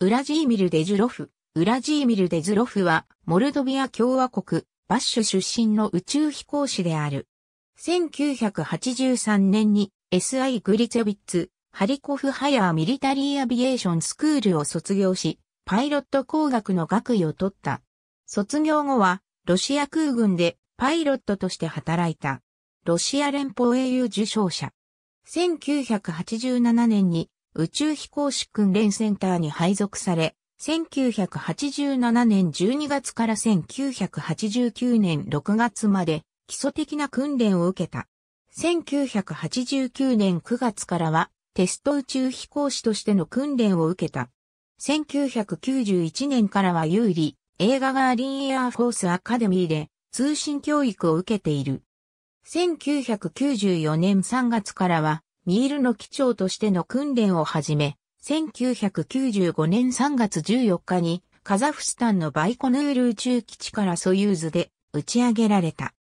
ウラジーミル・デジュロフ。ウラジーミル・デズロフは、モルドビア共和国、バッシュ出身の宇宙飛行士である。1983年に SI グリツェビッツ、ハリコフハヤーミリタリーアビエーションスクールを卒業し、パイロット工学の学位を取った。卒業後は、ロシア空軍でパイロットとして働いた。ロシア連邦英雄受賞者。1987年に宇宙飛行士訓練センターに配属され、1987年12月から1989年6月まで基礎的な訓練を受けた。1989年9月からはテスト宇宙飛行士としての訓練を受けた。1991年からは有利映画ガーリンエアフォースアカデミーで通信教育を受けている。1994年3月からはミールの機長としての訓練を始め、1995年3月14日にカザフスタンのバイコヌール宇宙基地からソユーズで打ち上げられた。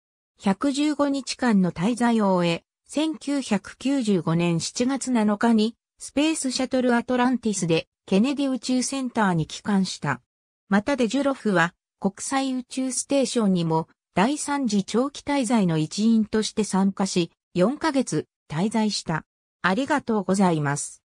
115日間の滞在を終え、1995年7月7日にスペースシャトルアトランティスでケネディ宇宙センターに帰還した。またデジュロフは国際宇宙ステーションにも第3次長期滞在の一員として参加し、4ヶ月滞在した。ありがとうございます。